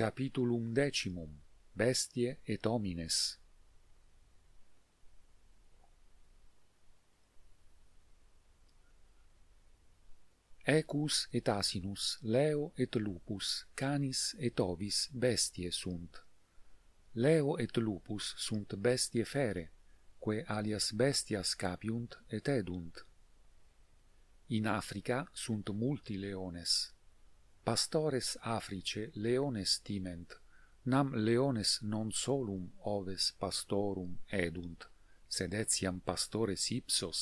Capitulum decimum Bestie et homines Ecus et asinus leo et lupus canis et ovis bestiae sunt Leo et lupus sunt bestiae fere quae alias bestias capiunt et edunt In Africa sunt multi leones pastores Africe leones timent nam leones non solum oves pastorum edunt sed etiam pastores ipsos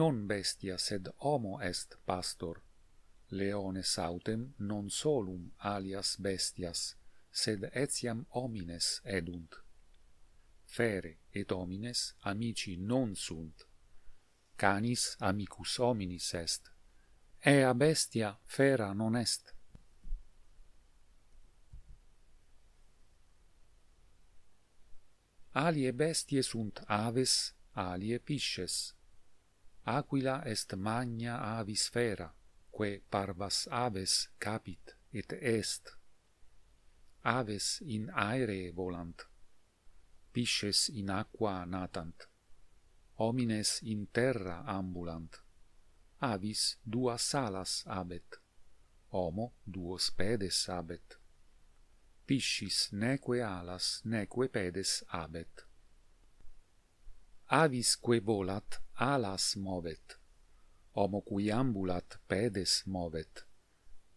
non bestia sed homo est pastor leones autem non solum alias bestias sed etiam homines edunt fere et homines amici non sunt canis amicus hominis est ea bestia fera non est alie bestie sunt aves alie pisces aquila est magna avis fera quae parvas aves capit et est aves in aere volant pisces in aqua natant homines in terra ambulant avis duas salas abet homo duos pedes abet piscis neque alas neque pedes abet avis quo volat alas movet homo qui ambulat pedes movet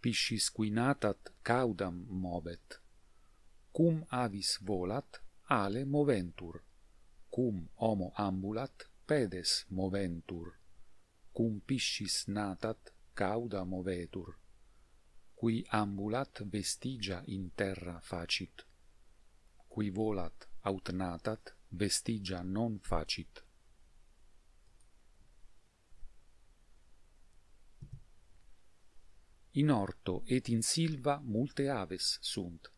piscis qui natat caudam movet cum avis volat ale moventur cum homo ambulat pedes moventur cum piscis natat cauda movetur, qui ambulat vestigia in terra facit, qui volat aut natat vestigia non facit. In orto et in silva multe aves sunt,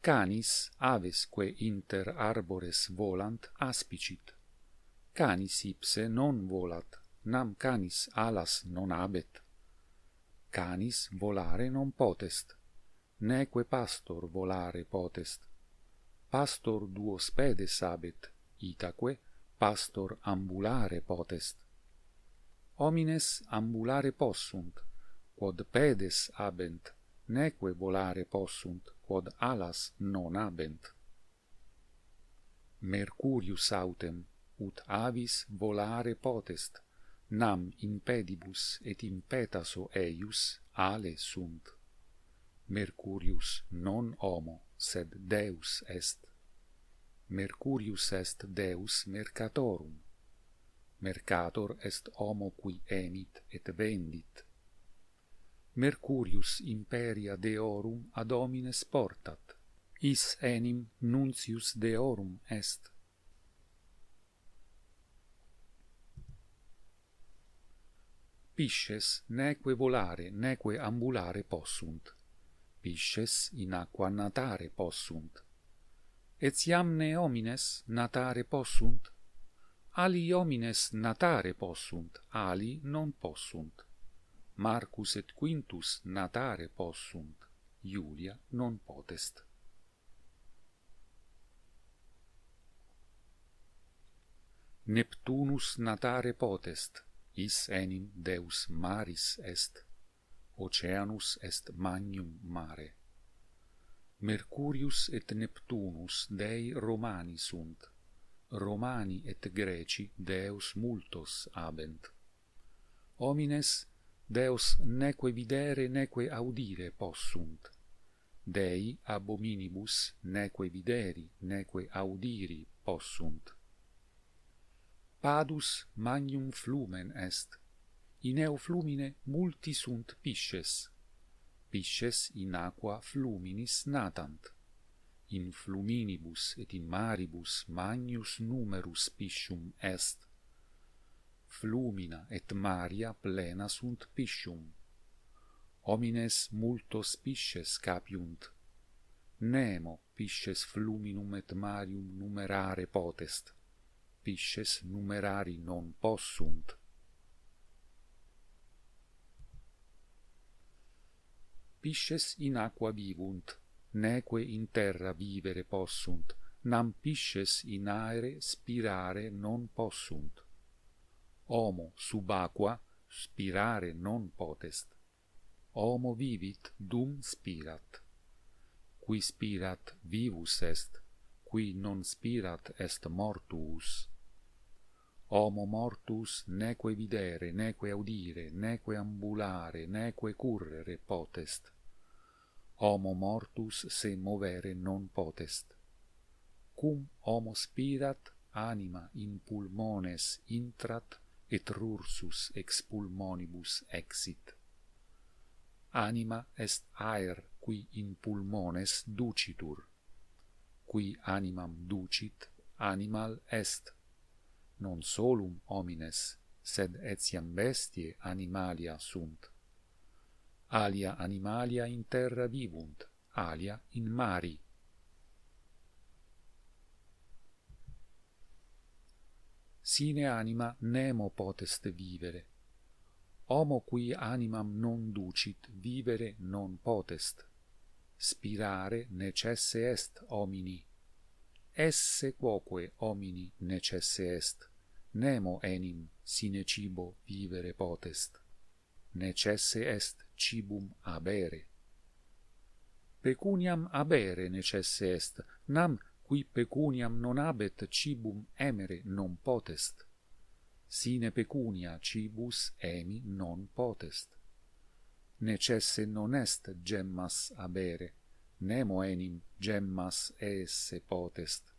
canis avesque inter arbores volant aspicit, canis ipse non volat, nam canis alas non abet. Canis volare non potest, neque pastor volare potest. Pastor duo pedes abet, itaque pastor ambulare potest. Homines ambulare possunt, quod pedes abent, neque volare possunt, quod alas non abent. Mercurius autem, ut avis volare potest, nam impedibus et impetaso eius ale sunt mercurius non homo sed deus est mercurius est deus mercatorum mercator est homo qui emit et vendit mercurius imperia deorum ad homines portat is enim nuncius deorum est pisces neque volare neque ambulare possunt pisces in aqua natare possunt etiam ne homines natare possunt ali homines natare possunt ali non possunt marcus et quintus natare possunt iulia non potest Neptunus natare potest, Is enim deus maris est, Oceanus est magnum mare. Mercurius et Neptunus dei Romani sunt. Romani et Greci deus multos habent. Homines deus neque videre neque audire possunt. Dei abominibus neque videri neque audiri possunt padus magnum flumen est in eo flumine multi sunt pisces pisces in aqua fluminis natant in fluminibus et in maribus magnus numerus piscium est flumina et maria plena sunt piscium homines multo pisces capiunt nemo pisces fluminum et marium numerare potest Pisces numerari non possunt. Pisces in aqua vivunt, neque in terra vivere possunt. Nam Pisces in aere spirare non possunt. Homo sub aqua spirare non potest. Homo vivit, dum spirat. Qui spirat, vivus est; qui non spirat, est mortuus. Homo mortus neque videre neque audire neque ambulare neque currere potest. Homo mortus se movere non potest. Cum homo spirat, anima in pulmones intrat et rursus ex pulmonibus exit. Anima est aer qui in pulmones ducitur. Qui animam ducit, animal est non solum homines sed etiam bestie animalia sunt alia animalia in terra vivunt alia in mari sine anima nemo potest vivere homo qui animam non ducit vivere non potest spirare necesse est homini esse quoque homini necesse est nemo enim sine cibo vivere potest necesse est cibum habere pecuniam habere necesse est nam qui pecuniam non habet cibum emere non potest sine pecunia cibus emi non potest necesse non est gemmas habere nemo enim gemmas esse potest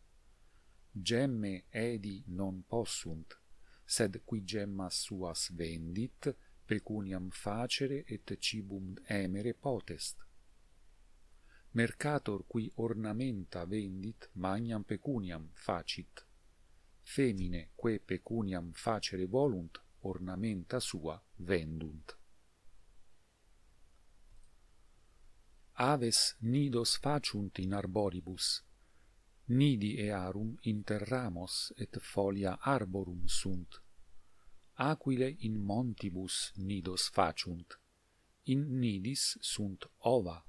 gemme edi non possunt sed qui gemma sua vendit pecuniam facere et cibum emere potest mercator qui ornamenta vendit magnam pecuniam facit femine quae pecuniam facere volunt ornamenta sua vendunt aves nidos faciunt in arboribus nidi e arum inter ramos et folia arborum sunt aquile in montibus nidos faciunt in nidis sunt ova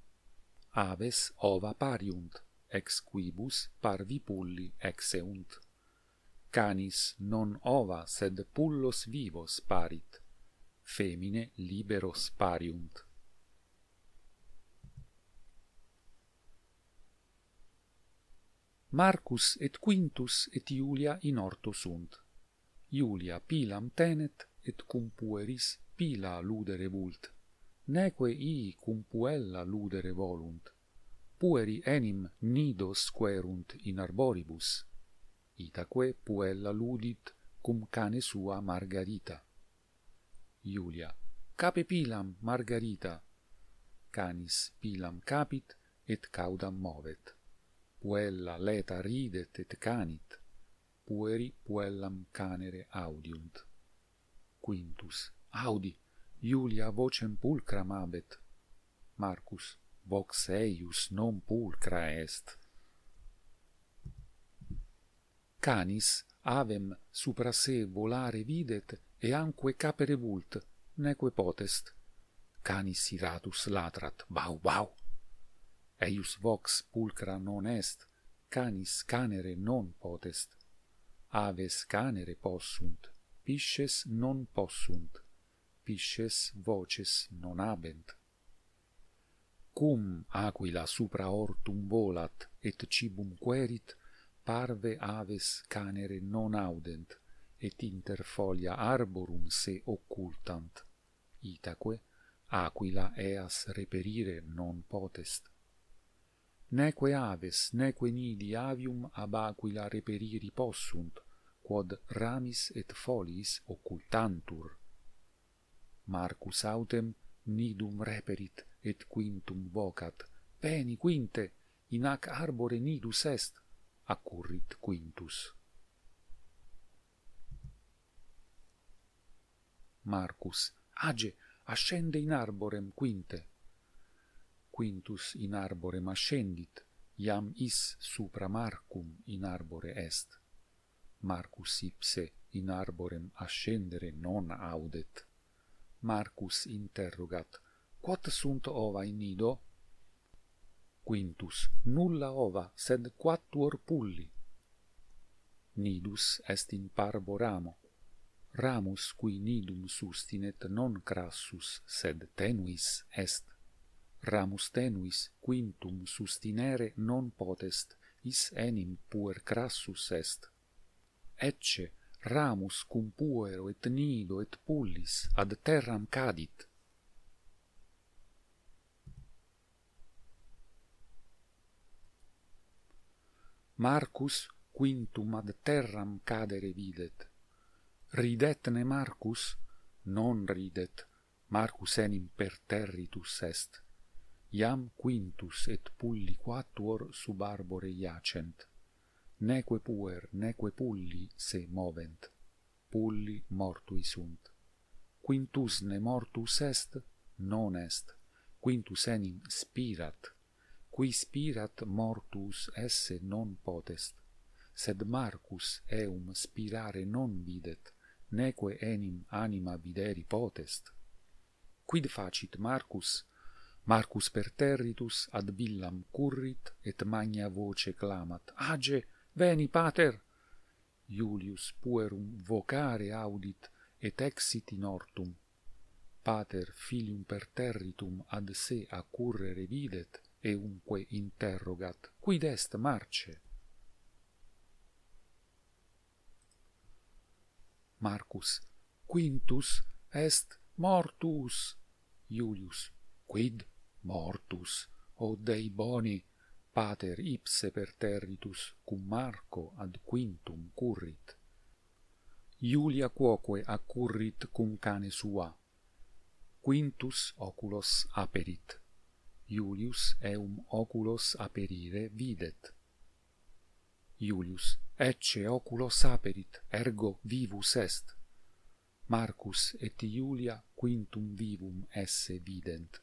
aves ova pariunt ex quibus parvi pulli exeunt canis non ova sed pullos vivos parit femine liberos pariunt Marcus et Quintus et Iulia in orto sunt. Iulia pilam tenet, et cum pueris pila ludere vult. Neque ii cum puella ludere volunt. Pueri enim nidos querunt in arboribus. Itaque puella ludit cum cane sua Margarita. Iulia. Cape pilam, Margarita. Canis pilam capit, et caudam movet puella leta ridet et canit, pueri puellam canere audiunt. Quintus, audi, Iulia vocem pulcram abet. Marcus, vox eius non pulcra est. Canis avem supra se volare videt e anque capere vult, neque potest. Canis iratus latrat, bau, bau! eius vox pulcra non est canis canere non potest aves canere possunt pisces non possunt pisces voces non habent cum aquila supra hortum volat et cibum querit parve aves canere non audent et inter folia arborum se occultant itaque aquila eas reperire non potest neque aves neque nidi avium ab aquila reperiri possunt quod ramis et folis occultantur marcus autem nidum reperit et quintum vocat peni quinte in ac arbore nidus est accurrit quintus marcus age ascende in arborem quinte quintus in arbore mascendit iam is supra marcum in arbore est marcus ipse in arborem ascendere non audet marcus interrogat quot sunt ova in nido quintus nulla ova sed quattuor pulli nidus est in parbo ramo ramus cui nidum sustinet non crassus sed tenuis est ramus tenuis quintum sustinere non potest is enim puer crassus est ecce ramus cum puero et nido et pullis ad terram cadit Marcus quintum ad terram cadere videt ridet ne Marcus non ridet Marcus enim per territus est iam quintus et pulli quattuor sub arbore iacent neque puer neque pulli se movent pulli mortui sunt quintus ne mortus est non est quintus enim spirat qui spirat mortus esse non potest sed marcus eum spirare non videt neque enim anima videri potest quid facit marcus Marcus per territus ad villam currit et magna voce clamat age veni pater Julius puerum vocare audit et exit in hortum pater filium per territum ad se accurrere videt et unque interrogat quid est marce Marcus Quintus est mortus Julius quid mortus, o dei boni, pater ipse per territus cum Marco ad quintum currit. Iulia quoque accurrit cum cane sua. Quintus oculos aperit. Iulius eum oculos aperire videt. Iulius, ecce oculos aperit, ergo vivus est. Marcus et Iulia quintum vivum esse vident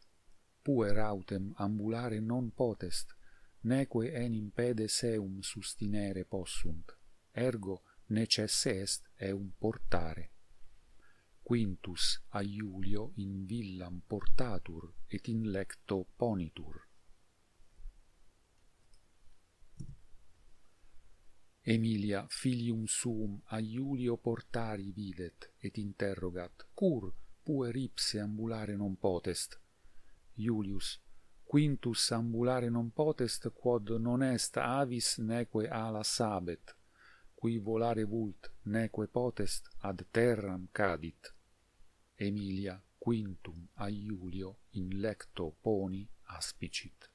puer autem ambulare non potest, neque enim pede seum sustinere possunt, ergo necesse est eum portare. Quintus a Iulio in villam portatur et in lecto ponitur. Emilia filium suum a Iulio portari videt et interrogat, cur puer ipse ambulare non potest? Iulius Quintus ambulare non potest quod non est avis neque ala sabet qui volare vult neque potest ad terram cadit Emilia Quintum a Iulio in lecto poni aspicit